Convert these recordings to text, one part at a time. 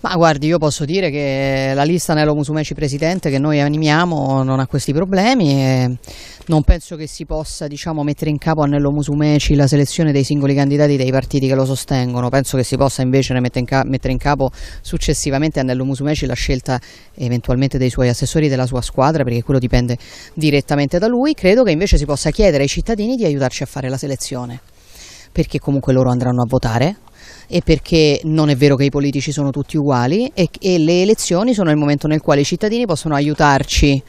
Ma guardi, io posso dire che la lista Nello Musumeci presidente che noi animiamo non ha questi problemi e non penso che si possa diciamo, mettere in capo a Nello Musumeci la selezione dei singoli candidati dei partiti che lo sostengono, penso che si possa invece mettere in capo successivamente a Nello Musumeci la scelta eventualmente dei suoi assessori e della sua squadra perché quello dipende direttamente da lui, credo che invece si possa chiedere ai cittadini di aiutarci a fare la selezione perché comunque loro andranno a votare, e perché non è vero che i politici sono tutti uguali e, e le elezioni sono il momento nel quale i cittadini possono aiutarci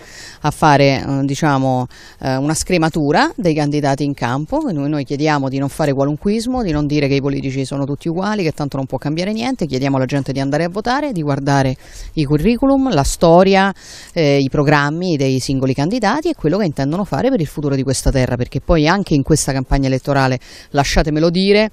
a fare eh, diciamo, eh, una scrematura dei candidati in campo. Noi, noi chiediamo di non fare qualunquismo, di non dire che i politici sono tutti uguali, che tanto non può cambiare niente. Chiediamo alla gente di andare a votare, di guardare i curriculum, la storia, eh, i programmi dei singoli candidati e quello che intendono fare per il futuro di questa terra, perché poi anche in questa campagna elettorale, lasciatemelo dire,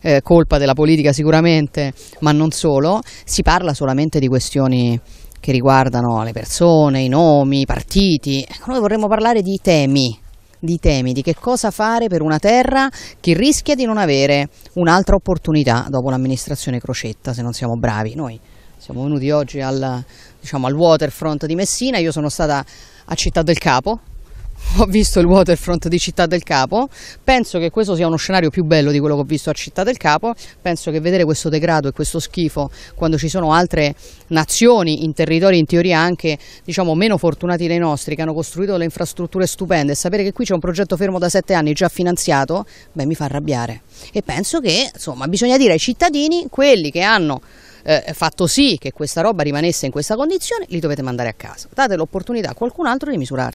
eh, colpa della politica sicuramente, ma non solo, si parla solamente di questioni che riguardano le persone, i nomi, i partiti. Ecco, noi vorremmo parlare di temi, di temi, di che cosa fare per una terra che rischia di non avere un'altra opportunità dopo l'amministrazione Crocetta, se non siamo bravi. Noi siamo venuti oggi al, diciamo, al waterfront di Messina, io sono stata a Città del Capo, ho visto il waterfront di Città del Capo, penso che questo sia uno scenario più bello di quello che ho visto a Città del Capo, penso che vedere questo degrado e questo schifo quando ci sono altre nazioni in territori in teoria anche diciamo, meno fortunati dei nostri che hanno costruito le infrastrutture stupende e sapere che qui c'è un progetto fermo da sette anni già finanziato, beh mi fa arrabbiare e penso che insomma, bisogna dire ai cittadini quelli che hanno eh, fatto sì che questa roba rimanesse in questa condizione, li dovete mandare a casa. Date l'opportunità a qualcun altro di misurarsi.